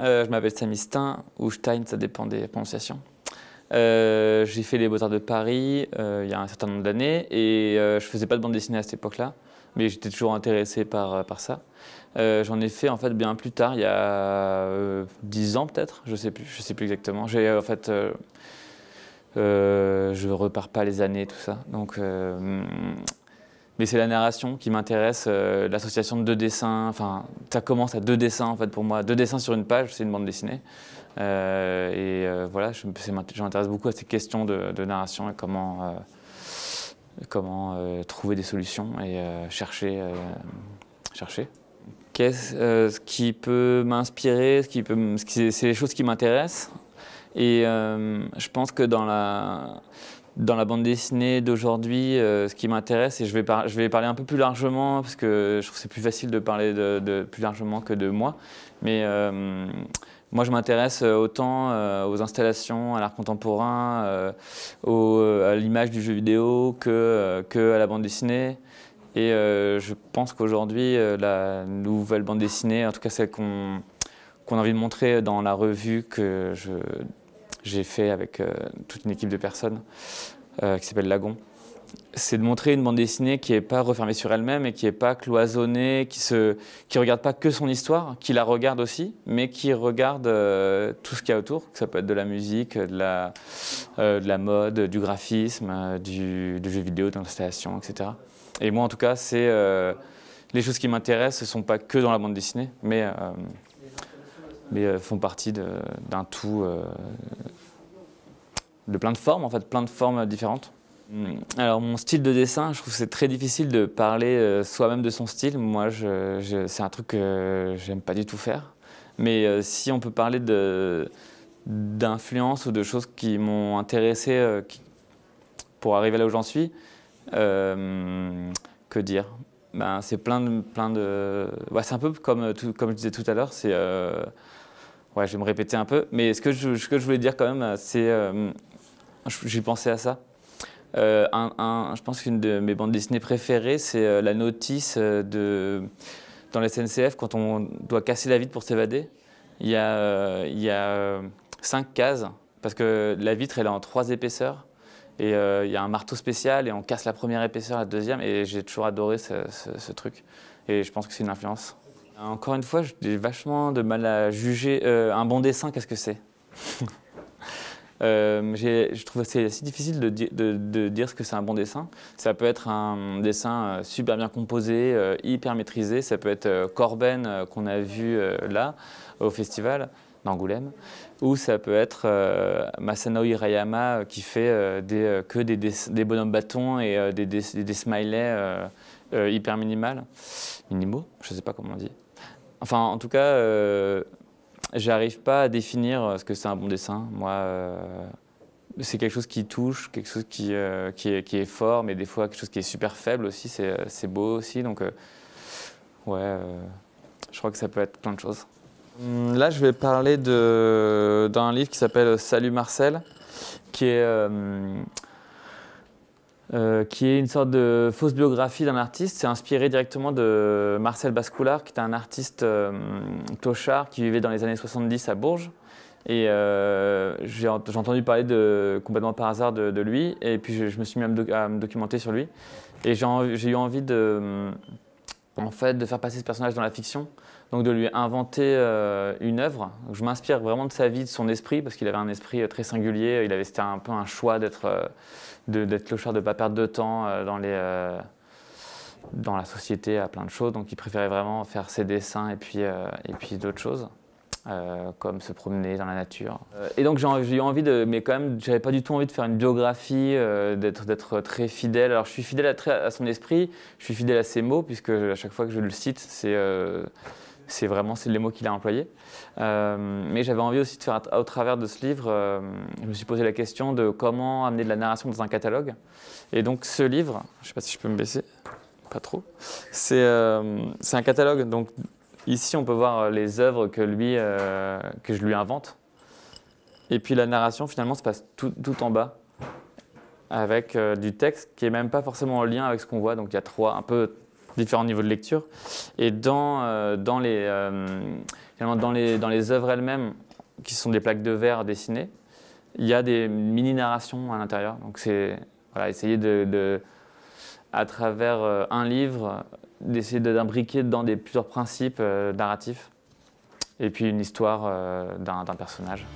Euh, je m'appelle Samy Stein, ou Stein, ça dépend des prononciations. Euh, j'ai fait les Beaux-Arts de Paris euh, il y a un certain nombre d'années et je je faisais pas de bande dessinée à cette époque-là, mais j'étais toujours intéressé par, par ça. J'en ai fait en fait bien plus tard, il y a 10 ans peut-être, je sais plus, je sais plus exactement. J'ai en fait, je repars pas les années tout ça, donc et c'est la narration qui m'intéresse, euh, l'association de deux dessins. Enfin, ça commence à deux dessins en fait pour moi. Deux dessins sur une page, c'est une bande dessinée. Euh, et euh, voilà, je, m'intéresse beaucoup à ces questions de, de narration et comment, comment trouver des solutions et chercher. chercher. Qu'est-ce ce qui peut m'inspirer, ce qui peut, c'est les choses qui m'intéressent. Et je pense que dans la dans la bande dessinée d'aujourd'hui, euh, ce qui m'intéresse, et je vais, je vais parler un peu plus largement, parce que je trouve que c'est plus facile de parler de, plus largement que de moi, mais euh, moi je m'intéresse euh, autant aux installations, à l'art contemporain, au, à l'image du jeu vidéo que, que, à la bande dessinée. Et je pense qu'aujourd'hui, la nouvelle bande dessinée, en tout cas celle qu'on a envie de montrer dans la revue que je j'ai fait avec euh, toute une équipe de personnes euh, qui s'appelle Lagon. C'est de montrer une bande dessinée qui n'est pas refermée sur elle-même et qui n'est pas cloisonnée, qui ne qui regarde pas que son histoire, qui la regarde aussi, mais qui regarde euh, tout ce qu'il y a autour, que ça peut être de la musique, de la, la mode, du graphisme, du, jeu vidéo, de l'installation, etc. Et moi, en tout cas, c'est les choses qui m'intéressent ne sont pas que dans la bande dessinée, mais mais euh, font partie d'un tout euh, de plein de formes, en fait, plein de formes différentes. Hmm. Alors mon style de dessin, je trouve que c'est très difficile de parler euh, soi-même de son style. Moi, je, c'est un truc que j'aime pas du tout faire. Mais si on peut parler d'influence ou de choses qui m'ont intéressé pour arriver là où j'en suis, que dire ben, c'est plein de... Plein de... Ouais, c'est un peu comme, comme je disais tout à l'heure, c'est... Euh, ouais, je vais me répéter un peu, mais ce que je, que je voulais dire quand même, c'est... Euh, J'ai pensé à ça. Euh, un, je pense qu'une de mes bandes dessinées préférées, c'est la notice de, dans la SNCF quand on doit casser la vitre pour s'évader. Il y a, il y a cinq cases, parce que la vitre, elle est en trois épaisseurs. Et euh, il y a un marteau spécial et on casse la première épaisseur, la deuxième. Et j'ai toujours adoré ce, truc. Et je pense que c'est une influence. Encore une fois, j'ai vachement de mal à juger euh, un bon dessin, qu'est-ce que c'est euh, Je trouve que c'est assez difficile de, de, dire ce que c'est un bon dessin. Ça peut être un dessin super bien composé, hyper maîtrisé. Ça peut être Corben qu'on a vu là au festival d'Angoulême, ou ça peut être euh, Masano Hirayama euh, qui fait euh, des, que des, bonhommes bâtons et des, smileys hyper minimal, minimaux, je ne sais pas comment on dit. Enfin, en tout cas, j'arrive pas à définir ce que c'est un bon dessin. Moi, c'est quelque chose qui touche, quelque chose qui, qui qui, est, fort, mais des fois quelque chose qui est super faible aussi, c'est beau aussi. Donc, ouais, je crois que ça peut être plein de choses. Hum, là, je vais parler d'un livre qui s'appelle Salut Marcel, qui est, euh, euh, qui est une sorte de fausse biographie d'un artiste. C'est inspiré directement de Marcel Bascoulard, qui était un artiste euh, tochard qui vivait dans les années 70 à Bourges. Et euh, j'ai entendu parler de, complètement par hasard de, lui, et puis je, me suis mis à me, à me documenter sur lui. Et j'ai eu envie de en fait, de faire passer ce personnage dans la fiction, donc de lui inventer euh, une œuvre. je m'inspire vraiment de sa vie, de son esprit, parce qu'il avait un esprit euh, très singulier. Il avait c'était un peu un choix d'être euh, de clochard, de ne pas perdre de temps dans la société à plein de choses. Donc il préférait vraiment faire ses dessins et puis et puis d'autres choses. Euh, comme se promener dans la nature. Euh, et donc j'ai eu envie de, mais quand même, j'avais pas du tout envie de faire une biographie, euh, d'être très fidèle. Alors je suis fidèle à, à, son esprit, je suis fidèle à ses mots, puisque à chaque fois que je le cite, c'est vraiment c'est les mots qu'il a employés. mais j'avais envie aussi de faire, au travers de ce livre, je me suis posé la question de comment amener de la narration dans un catalogue. Et donc ce livre, je sais pas si je peux me baisser, pas trop, c'est un catalogue donc, Ici, on peut voir euh, les œuvres que, lui, euh, que je lui invente. Et puis la narration, finalement, se passe tout, en bas, avec euh, du texte qui n'est même pas forcément en lien avec ce qu'on voit. Donc il y a trois, un peu différents niveaux de lecture. Et dans, dans, les, dans, les, dans les œuvres elles-mêmes, qui sont des plaques de verre dessinées, il y a des mini-narrations à l'intérieur. Donc c'est voilà, essayer de à travers euh, un livre, d'essayer d'imbriquer dans des, plusieurs principes euh, narratifs et puis une histoire euh, d'un personnage.